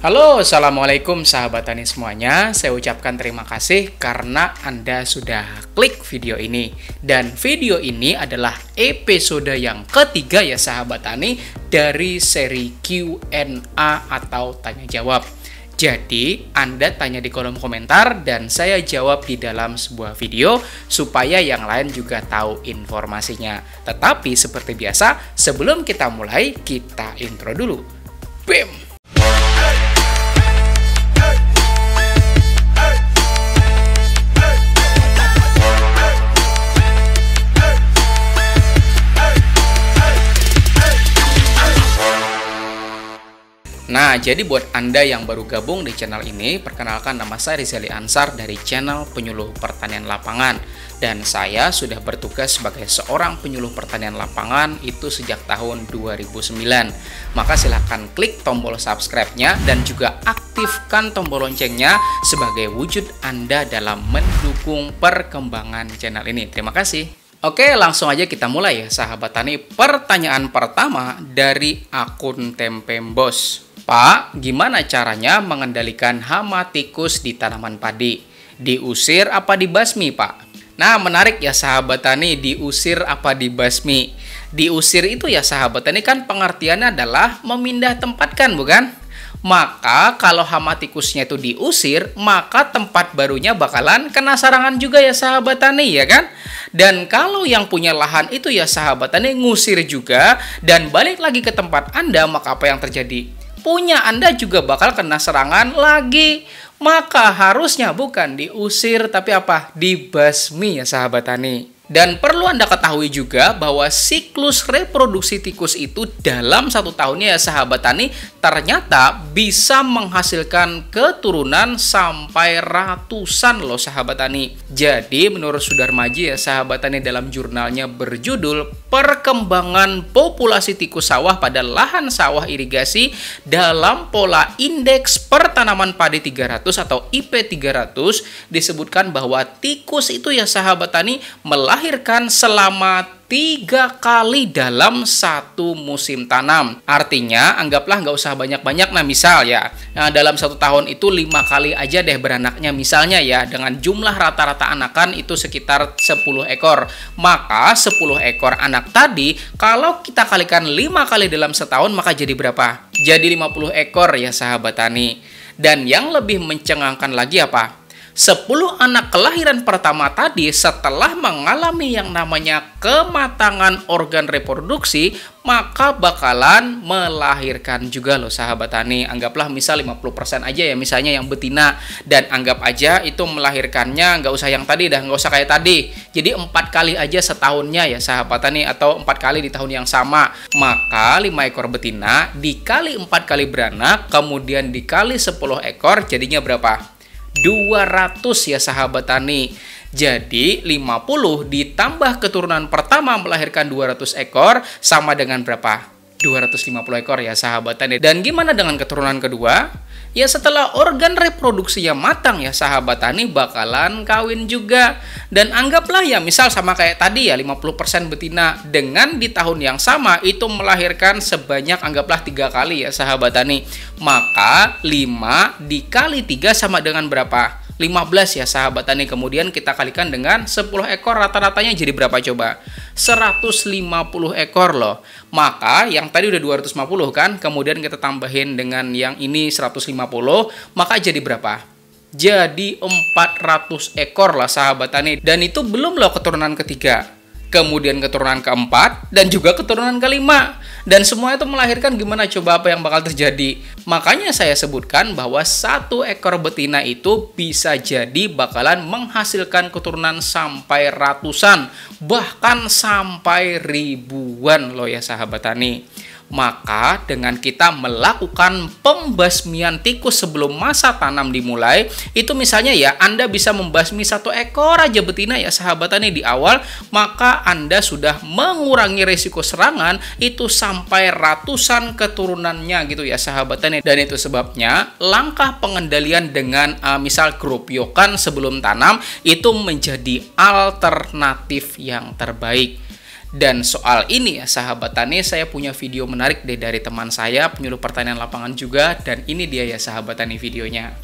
Halo, Assalamualaikum sahabat tani semuanya. Saya ucapkan terima kasih karena Anda sudah klik video ini. Dan video ini adalah episode yang ketiga ya sahabat tani dari seri Q&A atau Tanya Jawab. Jadi, Anda tanya di kolom komentar dan saya jawab di dalam sebuah video supaya yang lain juga tahu informasinya. Tetapi seperti biasa, sebelum kita mulai, kita intro dulu. Bim! Nah, jadi buat Anda yang baru gabung di channel ini, perkenalkan nama saya Rizali Ansar dari channel Penyuluh Pertanian Lapangan. Dan saya sudah bertugas sebagai seorang penyuluh pertanian lapangan itu sejak tahun 2009. Maka silahkan klik tombol subscribe-nya dan juga aktifkan tombol loncengnya sebagai wujud Anda dalam mendukung perkembangan channel ini. Terima kasih. Oke, langsung aja kita mulai ya, sahabat tani. Pertanyaan pertama dari akun Tempe Bos. Pak, gimana caranya mengendalikan hama tikus di tanaman padi? Diusir apa dibasmi, Pak? Nah, menarik ya sahabat tani, diusir apa dibasmi? Diusir itu ya sahabat tani kan pengertiannya adalah memindah tempatkan, bukan? maka kalau hama tikusnya itu diusir, maka tempat barunya bakalan kena sarangan juga ya sahabat tani ya kan? Dan kalau yang punya lahan itu ya sahabat tani ngusir juga dan balik lagi ke tempat Anda, maka apa yang terjadi? Punya Anda juga bakal kena serangan lagi. Maka harusnya bukan diusir tapi apa? Dibasmi ya sahabat tani. Dan perlu Anda ketahui juga bahwa siklus reproduksi tikus itu dalam satu tahunnya ya sahabat tani ternyata bisa menghasilkan keturunan sampai ratusan loh sahabat tani. Jadi menurut Sudarmaji ya sahabat tani dalam jurnalnya berjudul Perkembangan populasi tikus sawah pada lahan sawah irigasi dalam pola indeks pertanaman padi 300 atau IP 300 disebutkan bahwa tikus itu ya sahabat tani melah melahirkan selama tiga kali dalam satu musim tanam. Artinya, anggaplah nggak usah banyak-banyak. Nah, misal ya, nah, dalam satu tahun itu lima kali aja deh beranaknya. Misalnya ya, dengan jumlah rata-rata anakan itu sekitar 10 ekor. Maka 10 ekor anak tadi, kalau kita kalikan lima kali dalam setahun, maka jadi berapa? Jadi 50 ekor ya sahabat tani. Dan yang lebih mencengangkan lagi apa? 10 anak kelahiran pertama tadi setelah mengalami yang namanya kematangan organ reproduksi maka bakalan melahirkan juga loh sahabat tani anggaplah misal 50% aja ya misalnya yang betina dan anggap aja itu melahirkannya nggak usah yang tadi dah nggak usah kayak tadi jadi empat kali aja setahunnya ya sahabat tani atau empat kali di tahun yang sama maka lima ekor betina dikali empat kali beranak kemudian dikali 10 ekor jadinya berapa 200 ya sahabat tani. Jadi 50 ditambah keturunan pertama melahirkan 200 ekor sama dengan berapa? 250 ekor ya sahabat tani. Dan gimana dengan keturunan kedua? ya setelah organ reproduksi yang matang ya sahabat tani bakalan kawin juga dan anggaplah ya misal sama kayak tadi ya 50% betina dengan di tahun yang sama itu melahirkan sebanyak anggaplah tiga kali ya sahabat tani maka 5 dikali tiga sama dengan berapa 15 ya sahabat tani kemudian kita kalikan dengan 10 ekor rata-ratanya jadi berapa coba 150 ekor loh maka yang tadi udah 250 kan kemudian kita tambahin dengan yang ini 150 maka jadi berapa jadi 400 ekor lah sahabat tani dan itu belum loh keturunan ketiga kemudian keturunan keempat dan juga keturunan kelima dan semua itu melahirkan gimana coba apa yang bakal terjadi makanya saya sebutkan bahwa satu ekor betina itu bisa jadi bakalan menghasilkan keturunan sampai ratusan bahkan sampai ribuan loh ya sahabat tani maka dengan kita melakukan pembasmian tikus sebelum masa tanam dimulai, itu misalnya ya Anda bisa membasmi satu ekor aja betina ya sahabat di awal, maka Anda sudah mengurangi resiko serangan itu sampai ratusan keturunannya gitu ya sahabat Dan itu sebabnya langkah pengendalian dengan uh, misal kerupiokan sebelum tanam itu menjadi alternatif yang terbaik. Dan soal ini ya sahabat tani, saya punya video menarik deh dari teman saya, penyuluh pertanian lapangan juga, dan ini dia ya sahabat tani videonya.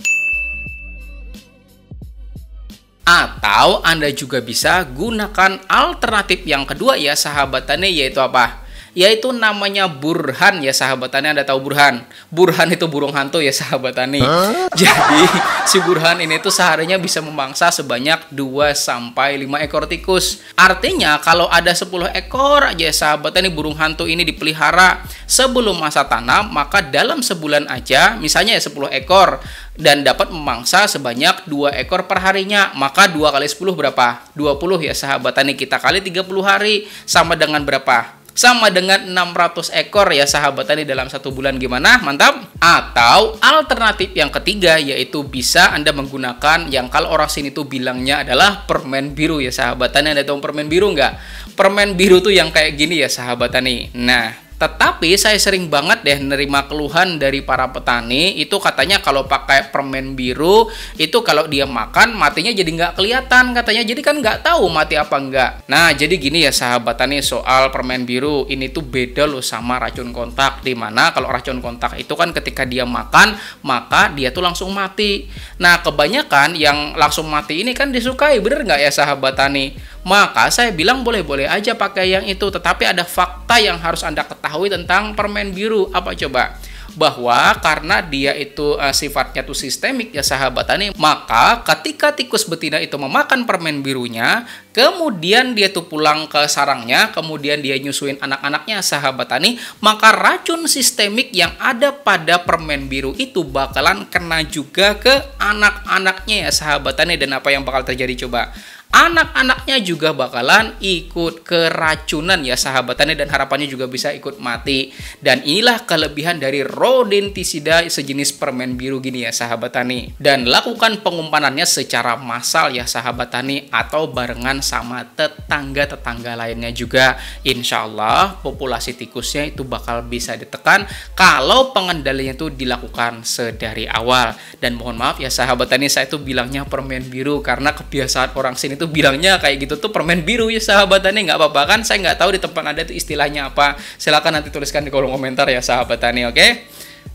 Atau Anda juga bisa gunakan alternatif yang kedua ya sahabat tani yaitu apa? yaitu namanya burhan ya sahabat tani Anda tahu burhan. Burhan itu burung hantu ya sahabat tani. Huh? Jadi si burhan ini tuh seharinya bisa memangsa sebanyak 2 sampai lima ekor tikus. Artinya kalau ada 10 ekor aja sahabat tani burung hantu ini dipelihara sebelum masa tanam, maka dalam sebulan aja misalnya ya 10 ekor dan dapat memangsa sebanyak dua ekor per harinya Maka dua kali 10 berapa? 20 ya sahabat tani kita kali 30 hari sama dengan berapa? sama dengan 600 ekor ya sahabat tadi dalam satu bulan gimana mantap atau alternatif yang ketiga yaitu bisa anda menggunakan yang kalau orang sini tuh bilangnya adalah permen biru ya sahabat tani ada tahu permen biru nggak permen biru tuh yang kayak gini ya sahabat tani nah tetapi saya sering banget deh nerima keluhan dari para petani itu katanya kalau pakai permen biru itu kalau dia makan matinya jadi nggak kelihatan katanya jadi kan nggak tahu mati apa nggak. Nah jadi gini ya sahabat tani soal permen biru ini tuh beda loh sama racun kontak dimana kalau racun kontak itu kan ketika dia makan maka dia tuh langsung mati. Nah kebanyakan yang langsung mati ini kan disukai bener nggak ya sahabat tani? maka saya bilang boleh-boleh aja pakai yang itu. Tetapi ada fakta yang harus Anda ketahui tentang permen biru. Apa coba? bahwa karena dia itu uh, sifatnya tuh sistemik ya sahabat tani maka ketika tikus betina itu memakan permen birunya kemudian dia tuh pulang ke sarangnya kemudian dia nyusuin anak-anaknya sahabat tani maka racun sistemik yang ada pada permen biru itu bakalan kena juga ke anak-anaknya ya sahabat tani dan apa yang bakal terjadi coba anak-anaknya juga bakalan ikut keracunan ya sahabatannya dan harapannya juga bisa ikut mati dan inilah kelebihan dari rodentisida sejenis permen biru gini ya sahabat tani dan lakukan pengumpanannya secara massal ya sahabat tani atau barengan sama tetangga-tetangga lainnya juga insyaallah populasi tikusnya itu bakal bisa ditekan kalau pengendalinya itu dilakukan sedari awal dan mohon maaf ya sahabat tani saya itu bilangnya permen biru karena kebiasaan orang sini itu bilangnya kayak gitu tuh permen biru ya sahabatannya nggak apa-apa kan saya nggak tahu di tempat anda itu istilahnya apa silakan nanti tuliskan di kolom komentar ya sahabatannya oke okay?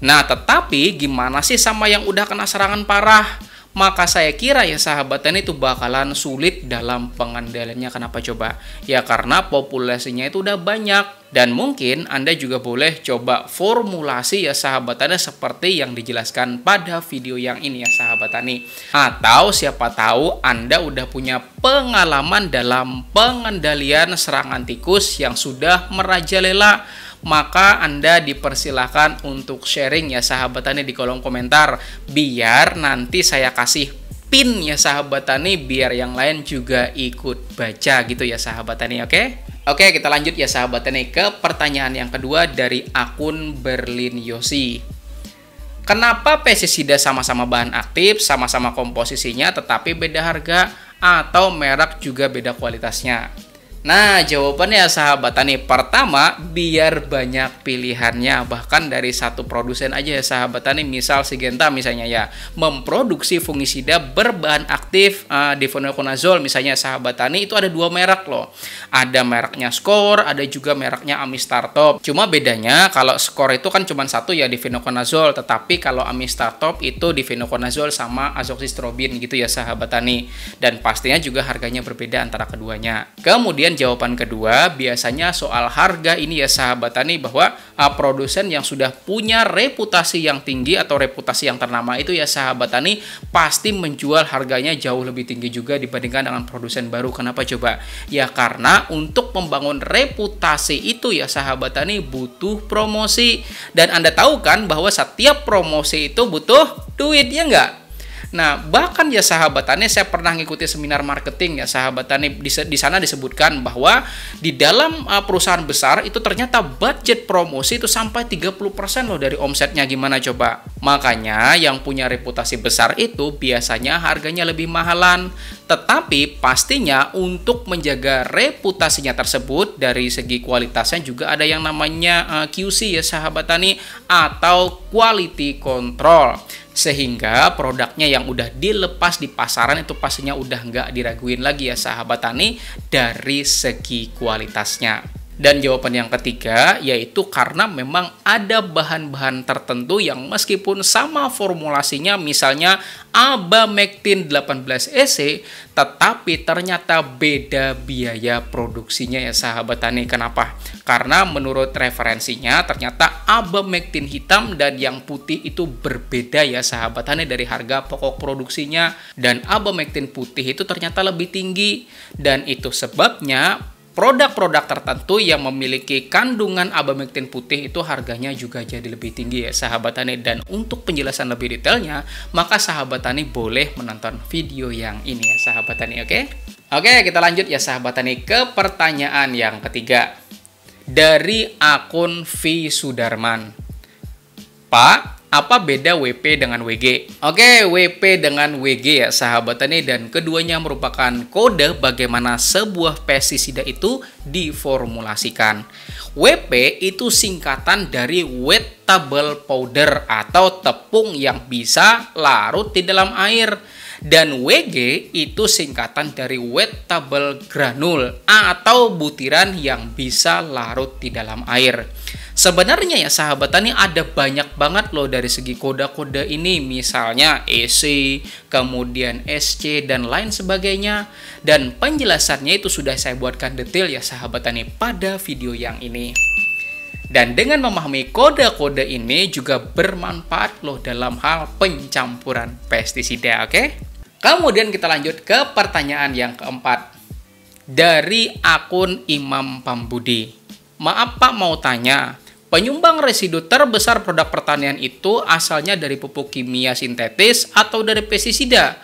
nah tetapi gimana sih sama yang udah kena serangan parah maka saya kira ya sahabat tani itu bakalan sulit dalam pengendaliannya kenapa coba ya karena populasinya itu udah banyak dan mungkin Anda juga boleh coba formulasi ya sahabat tani seperti yang dijelaskan pada video yang ini ya sahabat tani atau siapa tahu Anda udah punya pengalaman dalam pengendalian serangan tikus yang sudah merajalela maka Anda dipersilahkan untuk sharing ya sahabat tani di kolom komentar biar nanti saya kasih pin ya sahabat tani biar yang lain juga ikut baca gitu ya sahabat tani oke Oke, kita lanjut ya sahabat tani ke pertanyaan yang kedua dari akun Berlin Yosi. Kenapa pestisida sama-sama bahan aktif, sama-sama komposisinya tetapi beda harga atau merek juga beda kualitasnya? Nah, jawabannya sahabat tani pertama biar banyak pilihannya bahkan dari satu produsen aja ya sahabat tani misal Sigenta misalnya ya memproduksi fungisida berbahan aktif uh, eh, difenokonazol misalnya sahabat tani itu ada dua merek loh. Ada mereknya Skor, ada juga mereknya Amistartop. Cuma bedanya kalau Skor itu kan cuma satu ya difenoconazol tetapi kalau Amistartop itu difenoconazol sama azoxystrobin gitu ya sahabat tani dan pastinya juga harganya berbeda antara keduanya. Kemudian Kemudian jawaban kedua, biasanya soal harga ini ya sahabat tani bahwa ah, produsen yang sudah punya reputasi yang tinggi atau reputasi yang ternama itu ya sahabat tani pasti menjual harganya jauh lebih tinggi juga dibandingkan dengan produsen baru. Kenapa coba? Ya karena untuk membangun reputasi itu ya sahabat tani butuh promosi dan Anda tahu kan bahwa setiap promosi itu butuh duit ya enggak? Nah, bahkan ya sahabatannya saya pernah ngikuti seminar marketing ya sahabatannya di, di sana disebutkan bahwa di dalam eh, perusahaan besar itu ternyata budget promosi itu sampai 30% loh dari omsetnya gimana coba. Makanya yang punya reputasi besar itu biasanya harganya lebih mahalan. Tetapi pastinya untuk menjaga reputasinya tersebut dari segi kualitasnya juga ada yang namanya eh, QC ya sahabat tani atau quality control sehingga produknya yang udah dilepas di pasaran itu pastinya udah nggak diraguin lagi ya sahabat tani dari segi kualitasnya. Dan jawaban yang ketiga yaitu karena memang ada bahan-bahan tertentu yang meskipun sama formulasinya misalnya abamectin 18EC e tetapi ternyata beda biaya produksinya ya sahabat tani. Kenapa? Karena menurut referensinya ternyata abamectin hitam dan yang putih itu berbeda ya sahabat tani dari harga pokok produksinya dan abamectin putih itu ternyata lebih tinggi dan itu sebabnya produk-produk tertentu yang memiliki kandungan abamektin putih itu harganya juga jadi lebih tinggi ya sahabat tani dan untuk penjelasan lebih detailnya maka sahabat tani boleh menonton video yang ini ya sahabat tani oke oke kita lanjut ya sahabat tani ke pertanyaan yang ketiga dari akun V Sudarman Pak apa beda WP dengan WG? Oke, WP dengan WG ya sahabat tani dan keduanya merupakan kode bagaimana sebuah pestisida itu diformulasikan. WP itu singkatan dari wettable powder atau tepung yang bisa larut di dalam air dan WG itu singkatan dari wettable Granule atau butiran yang bisa larut di dalam air. Sebenarnya ya sahabatan ini ada banyak banget loh dari segi kode-kode ini misalnya EC, kemudian SC dan lain sebagainya. Dan penjelasannya itu sudah saya buatkan detail ya sahabatan ini pada video yang ini. Dan dengan memahami kode-kode ini juga bermanfaat loh dalam hal pencampuran pestisida, oke? Okay? Kemudian kita lanjut ke pertanyaan yang keempat dari akun Imam Pambudi. Maaf Pak mau tanya, Penyumbang residu terbesar produk pertanian itu asalnya dari pupuk kimia sintetis atau dari pestisida.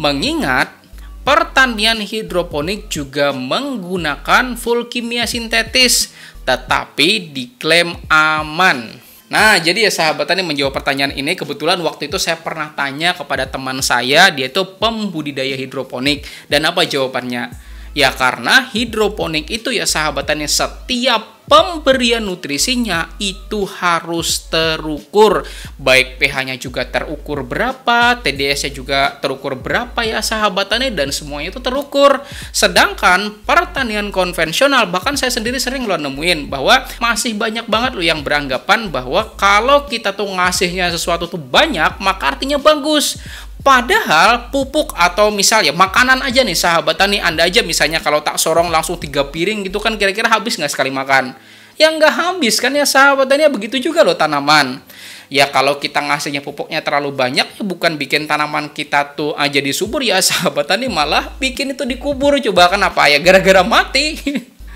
Mengingat pertanian hidroponik juga menggunakan full kimia sintetis tetapi diklaim aman. Nah, jadi ya sahabat tani menjawab pertanyaan ini kebetulan waktu itu saya pernah tanya kepada teman saya, dia itu pembudidaya hidroponik dan apa jawabannya? Ya karena hidroponik itu ya sahabatannya setiap pemberian nutrisinya itu harus terukur. Baik pH-nya juga terukur berapa, TDS-nya juga terukur berapa ya sahabatannya dan semuanya itu terukur. Sedangkan pertanian konvensional bahkan saya sendiri sering lo nemuin bahwa masih banyak banget lo yang beranggapan bahwa kalau kita tuh ngasihnya sesuatu tuh banyak maka artinya bagus. Padahal pupuk atau misalnya makanan aja nih sahabat tani Anda aja misalnya kalau tak sorong langsung tiga piring gitu kan kira-kira habis nggak sekali makan. Ya nggak habis kan ya sahabat sahabatannya begitu juga loh tanaman. Ya kalau kita ngasihnya pupuknya terlalu banyak ya bukan bikin tanaman kita tuh aja disubur ya sahabat tani malah bikin itu dikubur coba kenapa ya gara-gara mati.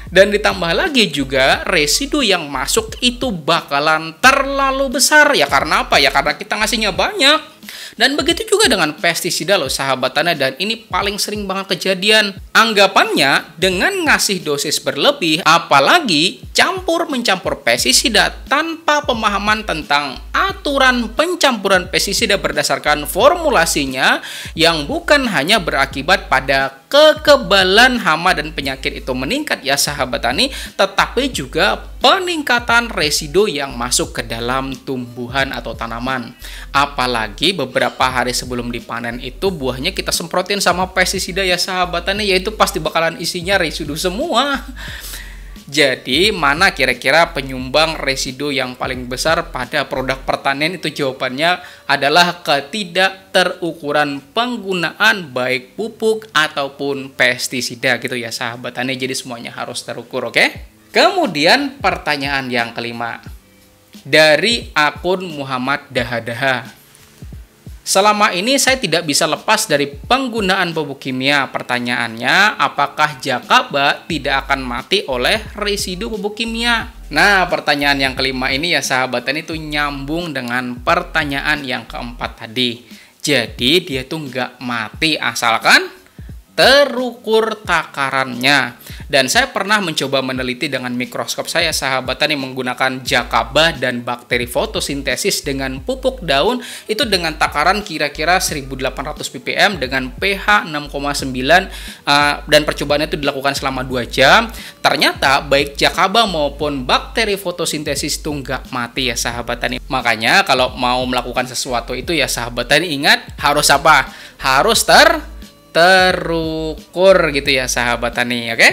Dan ditambah lagi juga residu yang masuk itu bakalan terlalu besar ya karena apa ya karena kita ngasihnya banyak dan begitu juga dengan pestisida loh sahabat tanah dan ini paling sering banget kejadian. Anggapannya dengan ngasih dosis berlebih apalagi campur mencampur pestisida tanpa pemahaman tentang aturan pencampuran pestisida berdasarkan formulasinya yang bukan hanya berakibat pada kekebalan hama dan penyakit itu meningkat ya sahabat tani tetapi juga peningkatan residu yang masuk ke dalam tumbuhan atau tanaman. Apalagi beberapa hari sebelum dipanen itu buahnya kita semprotin sama pestisida ya sahabatannya yaitu pasti bakalan isinya residu semua. Jadi, mana kira-kira penyumbang residu yang paling besar pada produk pertanian itu jawabannya adalah ketidakterukuran penggunaan baik pupuk ataupun pestisida gitu ya sahabat tani. Jadi semuanya harus terukur, oke? Okay? Kemudian pertanyaan yang kelima dari akun Muhammad Dahadaha. Selama ini saya tidak bisa lepas dari penggunaan pupuk kimia. Pertanyaannya, apakah Jakaba tidak akan mati oleh residu pupuk kimia? Nah, pertanyaan yang kelima ini ya sahabat ini tuh nyambung dengan pertanyaan yang keempat tadi. Jadi dia tuh nggak mati asalkan terukur takarannya. Dan saya pernah mencoba meneliti dengan mikroskop saya sahabat tani menggunakan jakaba dan bakteri fotosintesis dengan pupuk daun itu dengan takaran kira-kira 1800 ppm dengan pH 6,9 uh, eh, dan percobaannya itu dilakukan selama 2 jam. Ternyata baik jakaba maupun bakteri fotosintesis itu nggak mati ya sahabat tani. Makanya kalau mau melakukan sesuatu itu ya sahabat tani ingat harus apa? Harus ter terukur gitu ya sahabat tani, oke? Okay?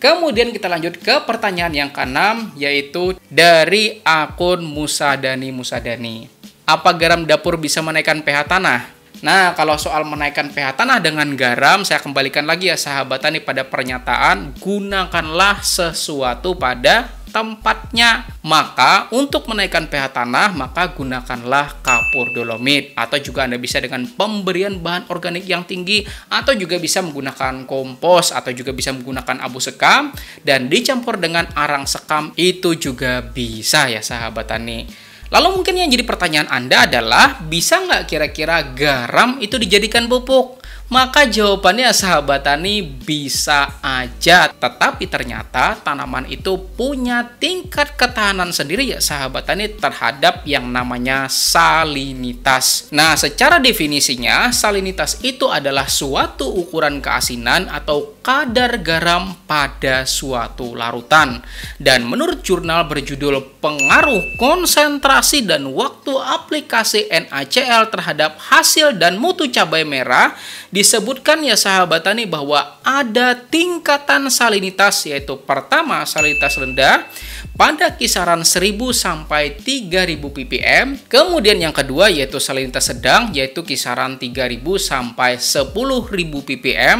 Kemudian kita lanjut ke pertanyaan yang keenam yaitu dari akun Musadani Musadani. Apa garam dapur bisa menaikkan pH tanah? Nah, kalau soal menaikkan pH tanah dengan garam, saya kembalikan lagi ya sahabat tani pada pernyataan gunakanlah sesuatu pada tempatnya. Maka untuk menaikkan pH tanah, maka gunakanlah kapur dolomit atau juga Anda bisa dengan pemberian bahan organik yang tinggi atau juga bisa menggunakan kompos atau juga bisa menggunakan abu sekam dan dicampur dengan arang sekam itu juga bisa ya sahabat tani. Lalu mungkin yang jadi pertanyaan Anda adalah bisa nggak kira-kira garam itu dijadikan pupuk? Maka jawabannya sahabat tani bisa aja. Tetapi ternyata tanaman itu punya tingkat ketahanan sendiri ya sahabat tani terhadap yang namanya salinitas. Nah secara definisinya salinitas itu adalah suatu ukuran keasinan atau kadar garam pada suatu larutan. Dan menurut jurnal berjudul Pengaruh Konsentrasi dan Waktu Aplikasi NaCl terhadap Hasil dan Mutu Cabai Merah di disebutkan ya sahabat tani bahwa ada tingkatan salinitas yaitu pertama salinitas rendah pada kisaran 1000 sampai 3000 ppm. Kemudian yang kedua yaitu salinitas sedang yaitu kisaran 3000 sampai 10000 ppm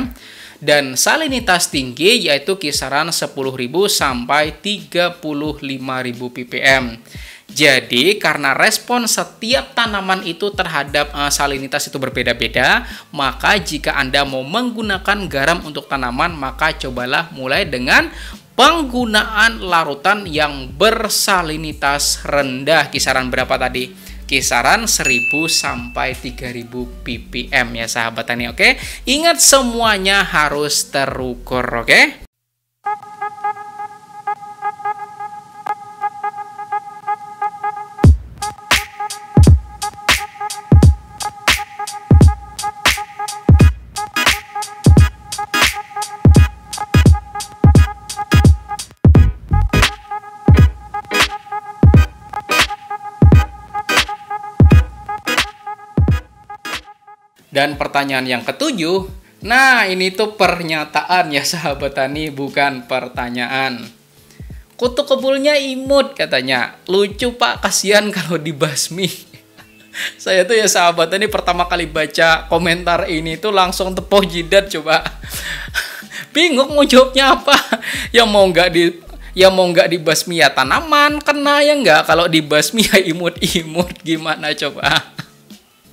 dan salinitas tinggi yaitu kisaran 10.000 sampai 35.000 ppm. Jadi karena respon setiap tanaman itu terhadap uh, salinitas itu berbeda-beda, maka jika Anda mau menggunakan garam untuk tanaman, maka cobalah mulai dengan penggunaan larutan yang bersalinitas rendah kisaran berapa tadi kisaran 1000 sampai 3000 ppm ya sahabat tani oke ingat semuanya harus terukur oke Dan pertanyaan yang ketujuh, nah ini tuh pernyataan ya sahabat tani, bukan pertanyaan. Kutu kebulnya imut katanya. Lucu pak, kasihan kalau dibasmi saya tuh ya sahabat tani pertama kali baca komentar ini tuh langsung tepoh jidat coba bingung mau jawabnya apa Yang mau nggak di ya mau nggak dibasmi ya tanaman kena ya nggak kalau dibasmi ya imut-imut gimana coba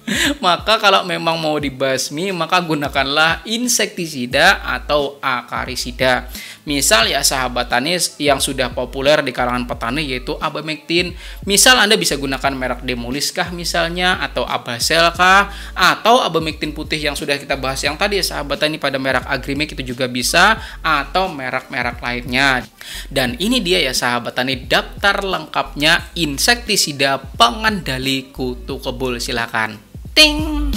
maka kalau memang mau dibasmi, maka gunakanlah insektisida atau akarisida. Misal ya sahabat tani yang sudah populer di kalangan petani yaitu abamektin. Misal Anda bisa gunakan merek Demolis kah misalnya atau Abasel kah atau abamektin putih yang sudah kita bahas yang tadi ya sahabat tani pada merek Agrimek itu juga bisa atau merek-merek lainnya. Dan ini dia ya sahabat tani daftar lengkapnya insektisida pengendali kutu kebul silakan. Ding!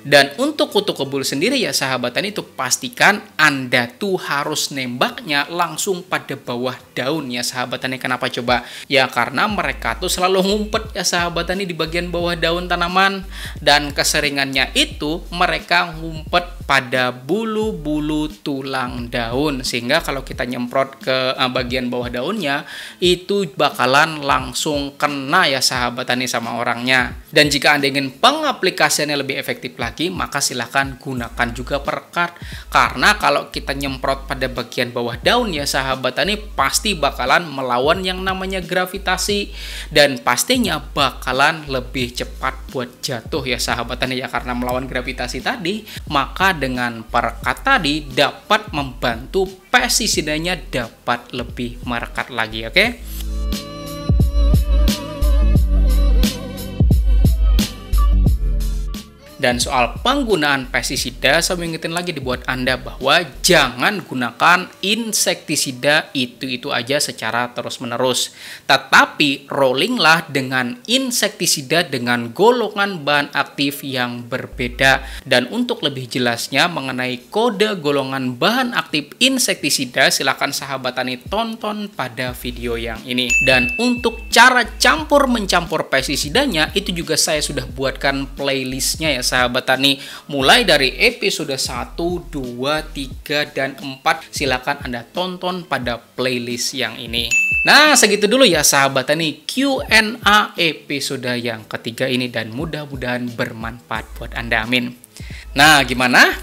Dan untuk kutu kebul sendiri ya sahabat Tani itu pastikan Anda tuh harus nembaknya langsung pada bawah daun ya sahabat Tani. Kenapa coba? Ya karena mereka tuh selalu ngumpet ya sahabat Tani di bagian bawah daun tanaman. Dan keseringannya itu mereka ngumpet pada bulu-bulu tulang daun. Sehingga kalau kita nyemprot ke eh, bagian bawah daunnya itu bakalan langsung kena ya sahabat Tani sama orangnya. Dan jika Anda ingin pengaplikasiannya lebih efektif lagi lagi, maka silahkan gunakan juga perekat. Karena kalau kita nyemprot pada bagian bawah daun ya sahabat tani pasti bakalan melawan yang namanya gravitasi. Dan pastinya bakalan lebih cepat buat jatuh ya sahabat tani ya karena melawan gravitasi tadi. Maka dengan perekat tadi dapat membantu pestisidanya dapat lebih merekat lagi oke. Okay? Dan soal penggunaan pestisida, saya mengingatkan lagi dibuat Anda bahwa jangan gunakan insektisida itu-itu aja secara terus-menerus. Tetapi rollinglah dengan insektisida dengan golongan bahan aktif yang berbeda. Dan untuk lebih jelasnya mengenai kode golongan bahan aktif insektisida, silahkan sahabat tani tonton pada video yang ini. Dan untuk cara campur mencampur pestisidanya, itu juga saya sudah buatkan playlistnya ya sahabat tani mulai dari episode 1, 2, 3, dan 4 silakan Anda tonton pada playlist yang ini. Nah segitu dulu ya sahabat tani Q&A episode yang ketiga ini dan mudah-mudahan bermanfaat buat Anda amin. Nah gimana?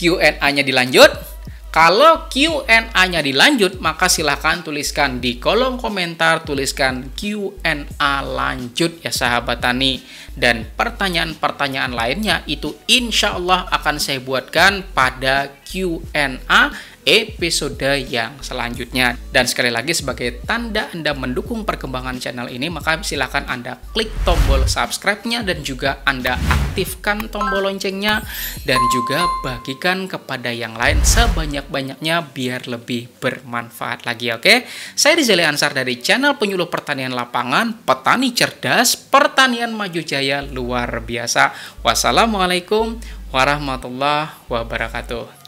Q&A-nya dilanjut? Kalau Q&A-nya dilanjut, maka silahkan tuliskan di kolom komentar, tuliskan Q&A lanjut ya sahabat tani. Dan pertanyaan-pertanyaan lainnya itu insya Allah akan saya buatkan pada Q&A episode yang selanjutnya. Dan sekali lagi sebagai tanda Anda mendukung perkembangan channel ini, maka silakan Anda klik tombol subscribe-nya dan juga Anda aktifkan tombol loncengnya dan juga bagikan kepada yang lain sebanyak-banyaknya biar lebih bermanfaat lagi, oke? Okay? Saya Rizali Ansar dari channel penyuluh pertanian lapangan, petani cerdas, pertanian maju jaya luar biasa. Wassalamualaikum warahmatullahi wabarakatuh.